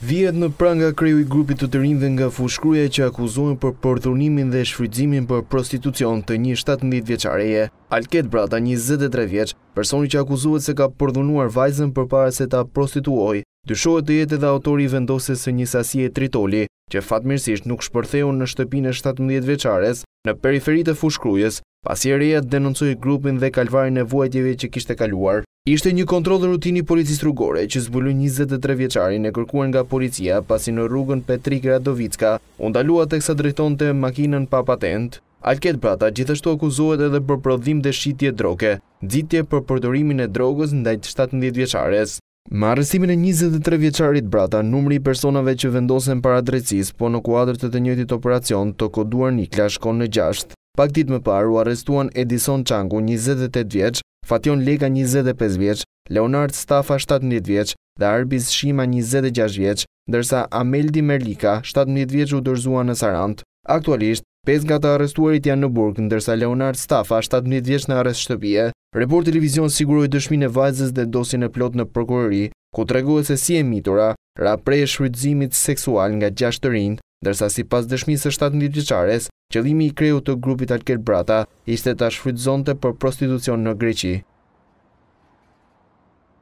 Vjet në pranga kreju i grupit të të rinjë dhe nga fushkruja që akuzohen për përthurnimin dhe shfridzimin për prostitucion të një 17 vjeqareje. Alket brata 23 vjeq, personi që akuzohet se ka përthunuar vajzën për para se ta prostituoj, dyshohet të jetë edhe autori vendose së një sasie tritoli, që fatmirësisht nuk shpërtheu në e 17 vjeqares në periferit e fushkrujes, pasi e reja denoncoj grupin dhe kalvarin e vojtjeve që kishte kaluar. Ishte një kontrol rutini policis rrugore që zbulu 23 vjeqari në kërkuar nga policia pasi në rrugën Petrik Radovicka, undalua të kësa drejton të makinën pa patent, Alket Prata gjithashtu akuzohet edhe për prodhim dhe shqitje droke, dzitje për përdorimin e drogës ndajtë 17 vjeqares. Ma arrestimin e 23 vjeqarit Brata, numri i personave që vendosen para drecis, po në kuadrë të të njëtit operacion të koduar një klashkon në gjasht. Pak dit më paru arrestuan Edison Changu, 28 vjeq, Fation Lega 25 vjeç, Leonard Stafa 17 vjeç dhe Arbis Shima 26 vjeç, ndërsa Ameldi Merlika 17 vjeç u dërzua në Sarand. Aktualisht, 5 nga të arrestuarit janë në Burg, ndërsa Leonard Stafa 17 vjeç në arrest shtëpie. Report Televizion siguroi dëshminë e vajzës dhe dosjen e plot në prokurori, ku treguhet se si e mitura, ra prej shfrytëzimit seksual nga gjashtë të rinj, ndërsa sipas dëshmisë së 17 vjeçares, Qëllimi i kreut të grupit Alker Brata ishte të shfrytëzonte për prostitucion në Greqi.